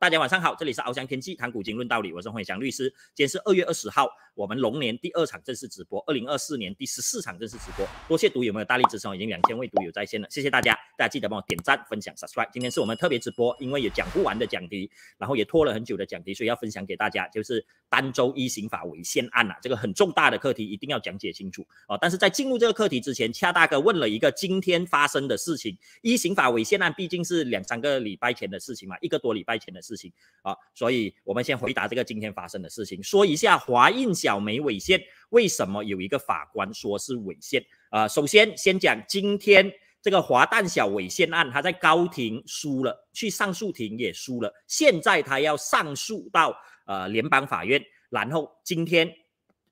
大家晚上好，这里是翱翔天际谈古今论道理，我是伟翔律师。今天是二月二十号，我们龙年第二场正式直播，二零二四年第十四场正式直播。多谢读友们的大力支持，已经两千位读友在线了，谢谢大家。大家记得帮我点赞、分享、subscribe。今天是我们特别直播，因为有讲不完的讲题，然后也拖了很久的讲题，所以要分享给大家，就是儋州一刑法违宪案呐，这个很重大的课题，一定要讲解清楚哦。但是在进入这个课题之前，恰大哥问了一个今天发生的事情，一刑法违宪案毕竟是两三个礼拜前的事情嘛，一个多礼拜前的。事事情啊，所以我们先回答这个今天发生的事情，说一下华印小梅违宪，为什么有一个法官说是违宪啊。首先先讲今天这个华诞小尾宪案，他在高庭输了，去上诉庭也输了，现在他要上诉到呃联邦法院，然后今天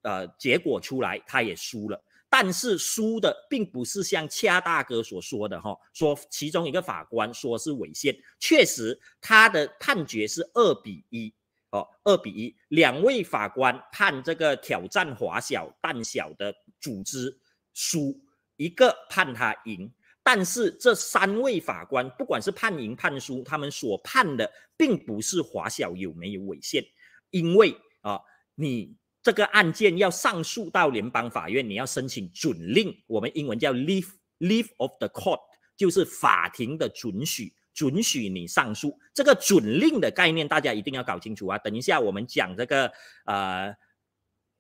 呃结果出来他也输了。但是输的并不是像恰大哥所说的哈，说其中一个法官说是违宪，确实他的判决是二比一哦，二比一，两位法官判这个挑战华小但小的组织输，一个判他赢。但是这三位法官不管是判赢判输，他们所判的并不是华小有没有违宪，因为啊，你。这个案件要上诉到联邦法院，你要申请准令，我们英文叫 leave leave of the court，就是法庭的准许，准许你上诉。这个准令的概念大家一定要搞清楚啊！等一下我们讲这个呃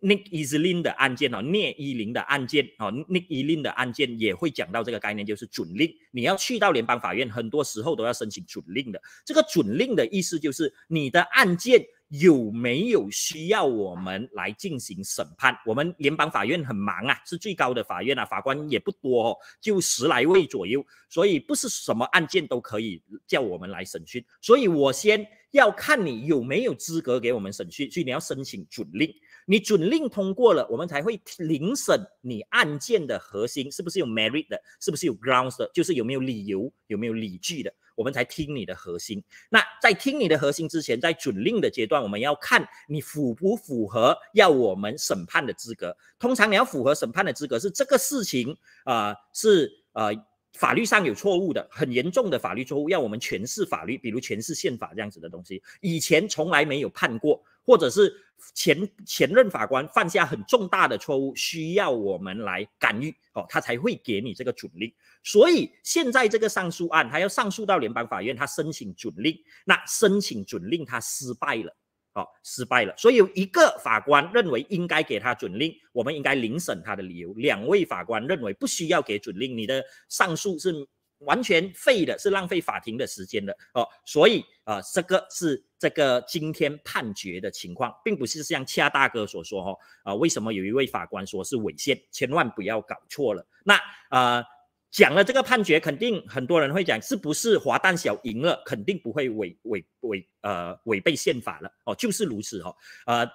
Nick l i n 的案件哦，聂依林的案件哦，聂依林的案件也会讲到这个概念，就是准令。你要去到联邦法院，很多时候都要申请准令的。这个准令的意思就是你的案件。有没有需要我们来进行审判？我们联邦法院很忙啊，是最高的法院啊，法官也不多，就十来位左右，所以不是什么案件都可以叫我们来审讯。所以我先要看你有没有资格给我们审讯，所以你要申请准令，你准令通过了，我们才会临审你案件的核心是不是有 merit 的，是不是有 grounds 的，就是有没有理由，有没有理据的。我们才听你的核心。那在听你的核心之前，在准令的阶段，我们要看你符不符合要我们审判的资格。通常你要符合审判的资格，是这个事情啊，是呃法律上有错误的，很严重的法律错误，要我们诠释法律，比如诠释宪法这样子的东西。以前从来没有判过。或者是前前任法官犯下很重大的错误，需要我们来干预哦，他才会给你这个准令。所以现在这个上诉案，他要上诉到联邦法院，他申请准令，那申请准令他失败了，哦，失败了。所以有一个法官认为应该给他准令，我们应该聆审他的理由；两位法官认为不需要给准令，你的上诉是。完全废的是浪费法庭的时间的哦，所以啊，这个是这个今天判决的情况，并不是像恰大哥所说哦，啊，为什么有一位法官说是违宪？千万不要搞错了。那呃，讲了这个判决，肯定很多人会讲，是不是华诞小赢了？肯定不会违违违呃违背宪法了哦，就是如此哦。呃，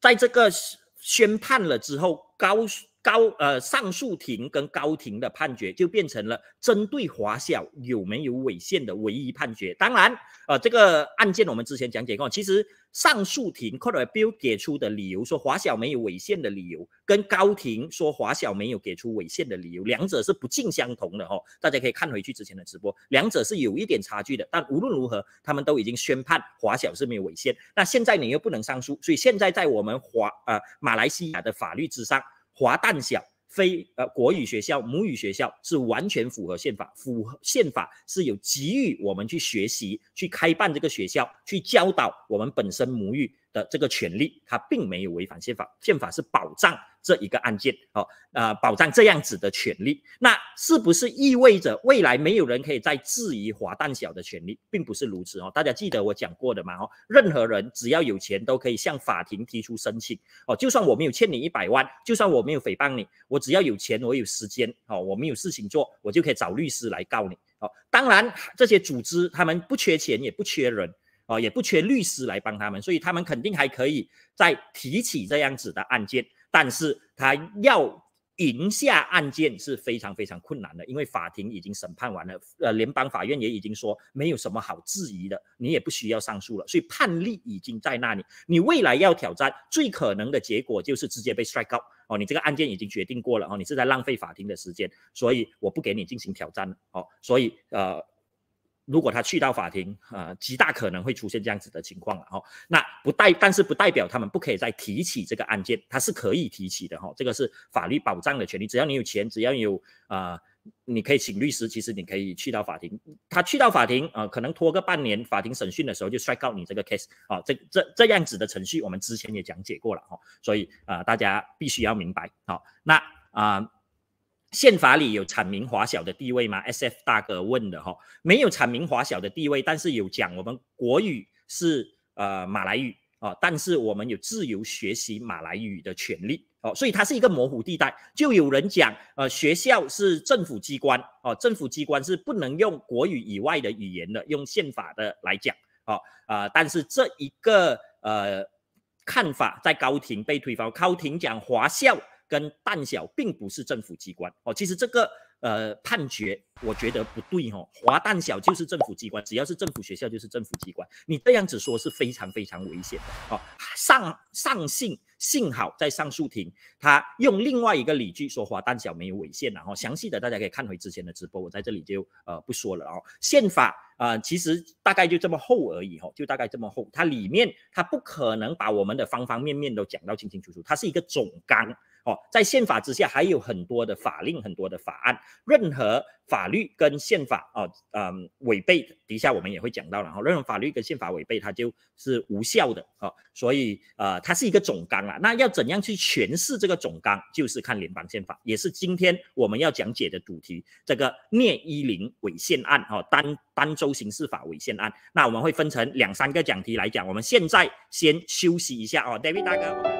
在这个宣判了之后，高。高呃上诉庭跟高庭的判决就变成了针对华小有没有违宪的唯一判决。当然，呃这个案件我们之前讲解过，其实上诉庭 court of l 给出的理由说华小没有违宪的理由，跟高庭说华小没有给出违宪的理由，两者是不尽相同的哦。大家可以看回去之前的直播，两者是有一点差距的。但无论如何，他们都已经宣判华小是没有违宪。那现在你又不能上诉，所以现在在我们华呃马来西亚的法律之上。华诞小非呃国语学校母语学校是完全符合宪法，符合宪法是有给予我们去学习、去开办这个学校、去教导我们本身母语。的这个权利，他并没有违反宪法，宪法是保障这一个案件，哦，呃，保障这样子的权利，那是不是意味着未来没有人可以再质疑华诞小的权利，并不是如此哦，大家记得我讲过的嘛，哦，任何人只要有钱都可以向法庭提出申请，哦，就算我没有欠你一百万，就算我没有诽谤你，我只要有钱，我有时间，哦，我没有事情做，我就可以找律师来告你，哦，当然这些组织他们不缺钱，也不缺人。哦，也不缺律师来帮他们，所以他们肯定还可以再提起这样子的案件，但是他要赢下案件是非常非常困难的，因为法庭已经审判完了，呃，联邦法院也已经说没有什么好质疑的，你也不需要上诉了，所以判例已经在那里，你未来要挑战，最可能的结果就是直接被 strike o u t 哦，你这个案件已经决定过了哦，你是在浪费法庭的时间，所以我不给你进行挑战了哦，所以呃。如果他去到法庭，呃，极大可能会出现这样子的情况了哈。那不代，但是不代表他们不可以再提起这个案件，他是可以提起的哈。这个是法律保障的权利，只要你有钱，只要有呃，你可以请律师，其实你可以去到法庭。他去到法庭，呃，可能拖个半年，法庭审讯的时候就帅告你这个 case 啊。这这这样子的程序，我们之前也讲解过了哈。所以啊，大家必须要明白哦，那啊。宪法里有阐明华小的地位吗？S F 大哥问的哈，没有阐明华小的地位，但是有讲我们国语是呃马来语啊，但是我们有自由学习马来语的权利哦，所以它是一个模糊地带。就有人讲呃学校是政府机关哦，政府机关是不能用国语以外的语言的，用宪法的来讲哦啊，但是这一个呃看法在高庭被推翻，高庭讲华校。跟淡小并不是政府机关哦，其实这个呃判决。我觉得不对哦。华诞小就是政府机关，只要是政府学校就是政府机关。你这样子说是非常非常危险的哦。上上幸幸好在上诉庭，他用另外一个理据说华诞小没有违宪然后详细的大家可以看回之前的直播，我在这里就呃不说了哦。宪法啊，其实大概就这么厚而已哦，就大概这么厚。它里面它不可能把我们的方方面面都讲到清清楚楚，它是一个总纲哦。在宪法之下还有很多的法令、很多的法案，任何法。法律跟宪法啊，嗯，违背底下我们也会讲到了哈。任何法律跟宪法违背，它就是无效的啊。所以呃，它是一个总纲啊。那要怎样去诠释这个总纲，就是看联邦宪法，也是今天我们要讲解的主题。这个聂一林违宪案，哈，单单州刑事法违宪案。那我们会分成两三个讲题来讲。我们现在先休息一下啊，David 大哥。